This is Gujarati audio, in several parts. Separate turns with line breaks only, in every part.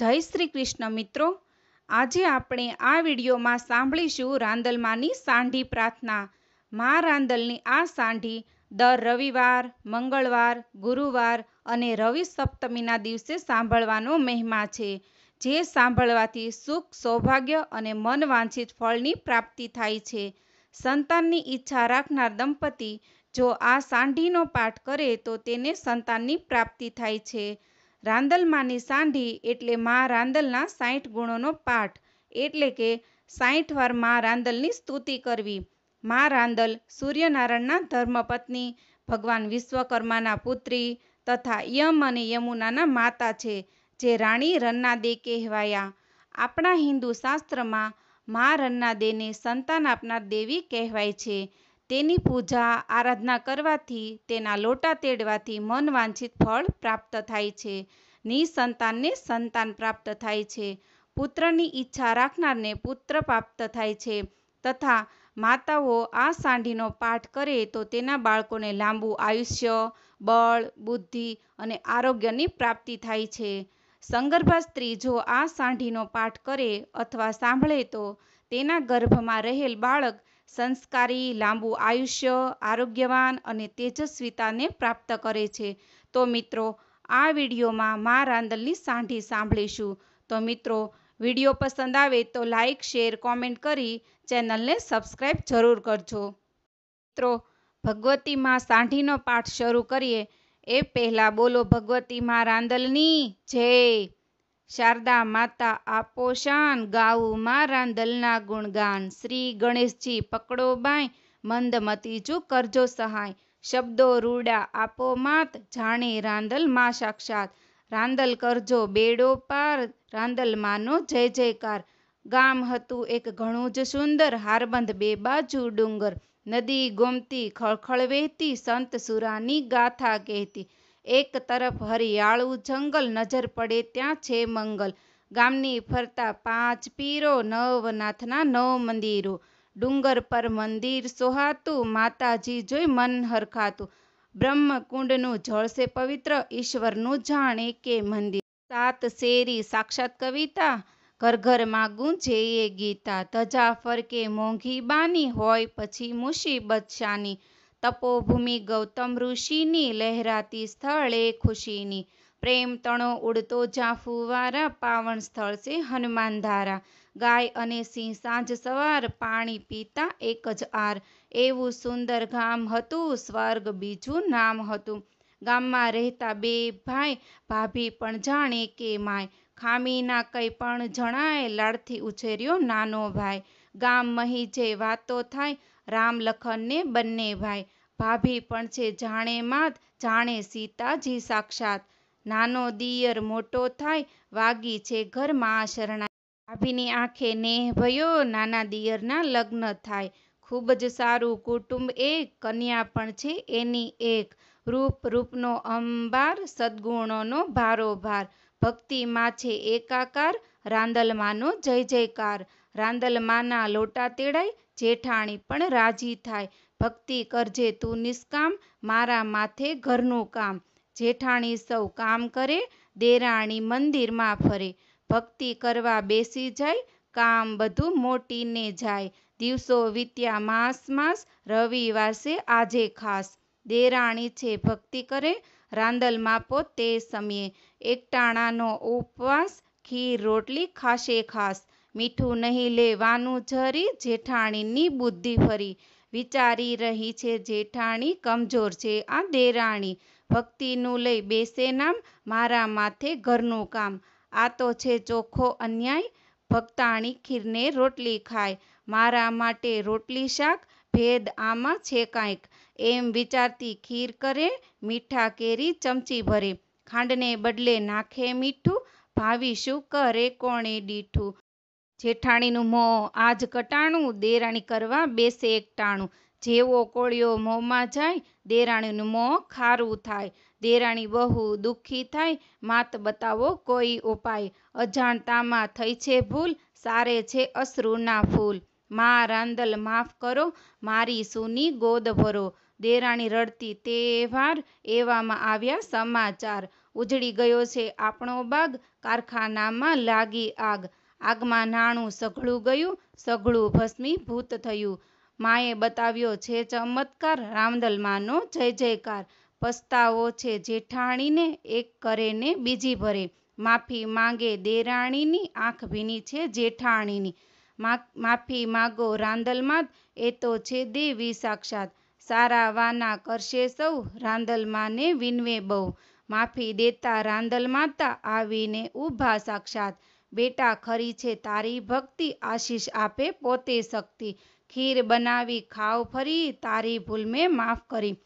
જય શ્રી કૃષ્ણ મિત્રો આજે આપણે આ વિડીયોમાં સાંભળીશું રાંદલમાંની સાંઢી પ્રાર્થના મા રાંદલની આ સાંઢી દર રવિવાર મંગળવાર ગુરુવાર અને રવિ સપ્તમીના દિવસે સાંભળવાનો મહિમા છે જે સાંભળવાથી સુખ સૌભાગ્ય અને મનવાંછિત ફળની પ્રાપ્તિ થાય છે સંતાનની ઈચ્છા રાખનાર દંપતી જો આ સાંઢીનો પાઠ કરે તો તેને સંતાનની પ્રાપ્તિ થાય છે રાંદલમાંની સાંઢી એટલે મા રાંદલના સાઠ ગુણોનો પાઠ એટલે કે સાઠ વાર મા રાંદલની સ્તુતિ કરવી મા રાંદલ સૂર્યનારાયણના ધર્મપત્ની ભગવાન વિશ્વકર્માના પુત્રી તથા યમ અને યમુનાના માતા છે જે રાણી રન્ના દે કહેવાયા આપણા હિન્દુ શાસ્ત્રમાં મા રન્ના દેને સંતાન આપનાર દેવી કહેવાય છે તેની પૂજા આરાધના કરવાથી તેના લોટા તેડવાથી મન વાંછિત ફળ પ્રાપ્ત થાય છે નિસંતાનને સંતાન પ્રાપ્ત થાય છે પુત્રની ઈચ્છા રાખનારને પુત્ર પ્રાપ્ત થાય છે તથા માતાઓ આ સાંઢીનો પાઠ કરે તો તેના બાળકોને લાંબુ આયુષ્ય બળ બુદ્ધિ અને આરોગ્યની પ્રાપ્તિ થાય છે સંગર્ભા સ્ત્રી જો આ સાંઢીનો પાઠ કરે અથવા સાંભળે તો તેના ગર્ભમાં રહેલ બાળક સંસ્કારી લાંબુ આયુષ્ય આરોગ્યવાન અને તેજસ્વીતાને પ્રાપ્ત કરે છે તો મિત્રો આ વિડીયોમાં મા રાંદલની સાંઢી સાંભળીશું તો મિત્રો વિડીયો પસંદ આવે તો લાઇક શેર કોમેન્ટ કરી ચેનલને સબસ્ક્રાઈબ જરૂર કરજો મિત્રો ભગવતી માં સાંઢીનો પાઠ શરૂ કરીએ એ પહેલાં બોલો ભગવતી માં રાંદલની જય શારદા માતા આપો શાન ગાવું મારા દલના ગુણગાન શ્રી ગણેશજી પકડો બાય મંદમતી જો કરજો સહાય શબ્દો રૂડા આપો માત જાણે રાંદલ માં સાક્ષાત રાંદલ કરજો બેડો પાર રાંદલ માનો જય જયકાર ગામ હતું એક ઘણું જ સુંદર હારબંધ બે બાજુ ડુંગર નદી ગોમતી ખળખળ વહેતી સંત સુરાની ગાથા કહેતી એક તરફ હરિયાળું જંગલ નજર પડે ત્યાં છે મંગલ ગામની ફરતા પાંચ પીરો નવનાથના નવ મંદિરો ડુંગર પર મંદિર સોહાતું માતાજી જોઈ મન હરખાતું બ્રહ્મકુંડનું જળ પવિત્ર ઈશ્વરનું જાણે કે મંદિર સાત શેરી સાક્ષાત કવિતા ઘર ઘર માગું જે ગીતા ધજા ફરકે મોંઘી બાની હોય પછી મુસીબત શાની તપોભૂમિ ગૌતમ ઋષિની લહેરાતી સ્થળે ખુશીની પ્રેમ તણો ઉડતો જાફુવારા પાવન સ્થળ છે હનુમાન ધારા ગાય અને સિંહ સાંજ સવાર પાણી પીતા એક જ આર એવું સુંદર ગામ હતું સ્વર્ગ બીજું નામ હતું ગામમાં રહેતા બે ભાઈ ભાભી પણ જાણે કે માય ખામીના કંઈ પણ જણાય લાડથી ઉછેર્યો નાનો ભાઈ ગામ મહી જે વાતો થાય રામ લખનને બંને ભાઈ ભાભી પણ છે જાણે માત જાણે સીતાજી સાક્ષાત નાનો દિયર મોટો થાય વાગી છે ઘરમાં શરણાઈ ભાભીની આંખે નેહ ભયો નાના દિયરના લગ્ન થાય ખૂબ જ સારું કુટુંબ એક કન્યા પણ છે એની એક રૂપ રૂપનો અંબાર સદગુણોનો ભારોભાર ભક્તિમાં છે એકાકાર રાંદલમાનો જય જયકાર રાંદલમાના લોટા તેડાય જેઠાણી પણ રાજી થાય ભક્તિ કરજે તું નિષ્કામ મારા માથે ઘરનું કામ જેઠાણી સૌ કામ કરે દેરાણી મંદિરમાં ફરે ભક્તિ કરવા બેસી જાય કામ બધું મોટીને જાય દિવસો વીત્યા માસ માસ રવિવાસે આજે ખાસ દેરાણી છે ભક્તિ કરે રાંદલ માપો તે સમયે એકટાણાનો ઉપવાસ ખીર રોટલી ખાશે ખાસ મીઠું નહીં લેવાનું જરી જેઠાણીની બુદ્ધિ ફરી વિચારી રહી છે જેઠાણી કમજોર છે આ દેરાણી ભક્તિનું લઈ બેસે નામ મારા માથે ઘરનું કામ આ તો છે ચોખ્ખો અન્યાય ભક્તાણી ખીરને રોટલી ખાય મારા માટે રોટલી શાક ભેદ આમાં છે કાંઈક એમ વિચારતી ખીર કરે મીઠા કેરી ચમચી ભરે ખાંડને બદલે નાખે મીઠું ભાવી શું કરે કોણે દીઠું જેઠાણીનું મોં આજ કટાણું દેરાણી કરવા બેસે એકટાણું જેવો કોળિયો મોંમાં જાય દેરાણીનું મોં ખારું થાય દેરાણી બહુ દુઃખી થાય માત બતાવો કોઈ ઉપાય અજાણતામાં થઈ છે ભૂલ સારે છે અશ્રુના ફૂલ મા રાંદલ માફ કરો મારી સુની ગોદ ભરો દેરાણી રડતી તહેવાર એવામાં આવ્યા સમાચાર ઉજળી ગયો છે આપણો બાગ કારખાનામાં લાગી આગ આગમાં નાણું સઘળું ગયું સઘળું ભસ્મીભૂત થયું માએ બતાવ્યો છે ચમત્કાર રામદલમાનો જય જયકાર પસ્તાવો છે જેઠાણીને એક કરે ને બીજી ભરે માફી માંગે દેરાણીની આંખ ભીની છે જેઠાણીની માફી માગો રાંદલમાં એ તો છે દેવી સાક્ષાત સારા વાના કરશે સૌ રાંદલમાને વિનવે બહુ માફી દેતા રાંદલ માતા આવીને ઊભા સાક્ષાત બેટા ખરી છે તારી ભક્તિ આશીષ આપે પોતે શક્તિ ખીર બનાવી ખાવ ફરી તારી ભૂલ મેં માફ કરી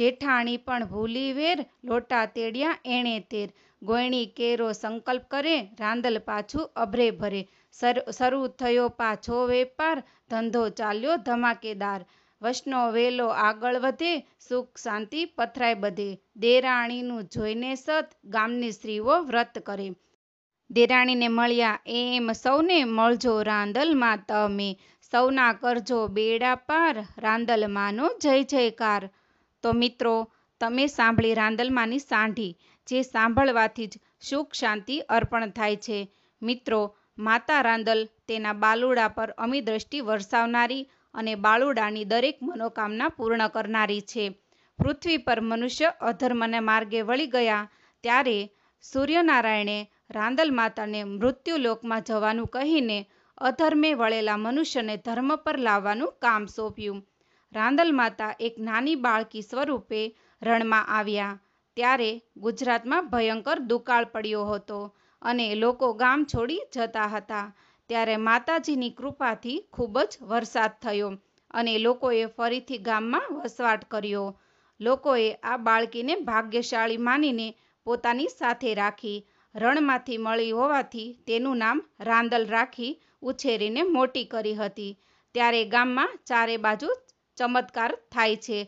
જેઠાણી પણ ભૂલી વેર લોટા તેડ્યા એણે તેર ગોયણી કેરો સંકલ્પ કરે રાંદલ પાછું અભરે ભરે શરૂ થયો પાછો વેપાર ધંધો ચાલ્યો ધમાકેદાર વશનો વેલો આગળ વધે સુખ શાંતિ પથરાય બધે દેરાણીનું જોઈને સત ગામની સ્ત્રીઓ વ્રત કરે દેરાણીને મળ્યા એમ સૌને મળજો રાંદલમાં તમે સૌના કરજો બેડા પાર રાંદલમાંનો જય જયકાર તો મિત્રો તમે સાંભળી રાંદલમાંની સાંઢી જે સાંભળવાથી જ સુખ શાંતિ અર્પણ થાય છે મિત્રો માતા રાંદલ તેના બાલુડા પર અમી દ્રષ્ટિ વરસાવનારી અને બાલુડાની દરેક મનોકામના પૂર્ણ કરનારી છે પૃથ્વી પર મનુષ્ય અધર્મને માર્ગે વળી ગયા ત્યારે સૂર્યનારાયણે રાંદલ માતાને મૃત્યુલોકમાં જવાનું કહીને અધર્મે વળેલા મનુષ્યને ધર્મ પર લાવવાનું કામ સોંપ્યું રાંદલ માતા એક નાની બાળકી સ્વરૂપે રણમાં આવ્યા ત્યારે ગુજરાતમાં ભયંકર દુકાળ પડ્યો હતો અને લોકો ગામ છોડી જતા હતા ત્યારે માતાજીની કૃપાથી ખૂબ જ વરસાદ થયો અને લોકોએ ફરીથી ગામમાં વસવાટ કર્યો લોકોએ આ બાળકીને ભાગ્યશાળી માનીને પોતાની સાથે રાખી રણમાંથી મળી હોવાથી તેનું નામ રાંદલ રાખી ઉછેરીને મોટી કરી હતી ત્યારે ગામમાં ચારે બાજુ ચમત્કાર થાય છે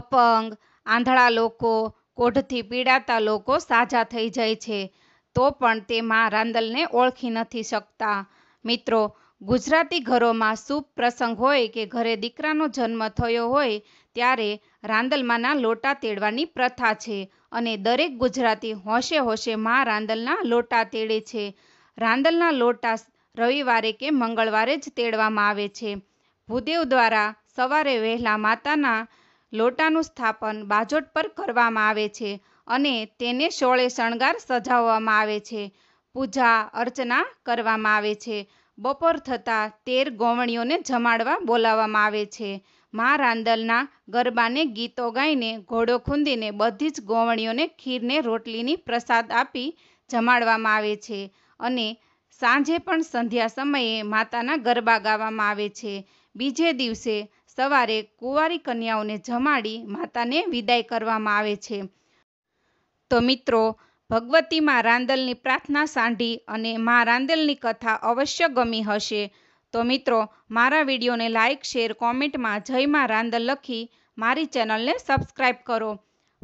અપંગ આંધળા લોકો કોઢથી પીડાતા લોકો સાજા થઈ જાય છે તો પણ તે માં રાંદલને ઓળખી નથી શકતા મિત્રો ગુજરાતી ઘરોમાં શુભ પ્રસંગ હોય કે ઘરે દીકરાનો જન્મ થયો હોય ત્યારે રાંદલમાંના લોટા તેડવાની પ્રથા છે અને દરેક ગુજરાતી હોશે હોશે મા રાંદલના લોટા તેડે છે રાંદલના લોટા રવિવારે કે મંગળવારે જ તેડવામાં આવે છે ભૂદેવ દ્વારા સવારે વહેલા માતાના લોટાનું સ્થાપન બાજોટ પર કરવામાં આવે છે અને તેને સોળે શણગાર સજાવવામાં આવે છે પૂજા અર્ચના કરવામાં આવે છે બપોર થતાં તેર ગોવણીઓને જમાડવા બોલાવવામાં આવે છે મા રાંદલના ગરબાને ગીતો ગાઈને ઘોડો ખૂંદીને બધી જ ગોવણીઓને ખીરને રોટલીની પ્રસાદ આપી જમાડવામાં આવે છે અને સાંજે પણ સંધ્યા સમયે માતાના ગરબા ગાવામાં આવે છે બીજે દિવસે સવારે કુંવારી કન્યાઓને જમાડી માતાને વિદાય કરવામાં આવે છે તો મિત્રો ભગવતીમાં રાંદલની પ્રાર્થના સાંઢી અને મા રાંદલની કથા અવશ્ય ગમી હશે તો મિત્રો મારા વિડીયોને લાઇક શેર કોમેન્ટમાં જયમાં રાંદલ લખી મારી ચેનલને સબસ્ક્રાઈબ કરો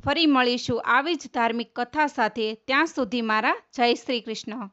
ફરી મળીશું આવી જ ધાર્મિક કથા સાથે ત્યાં સુધી મારા જય શ્રી કૃષ્ણ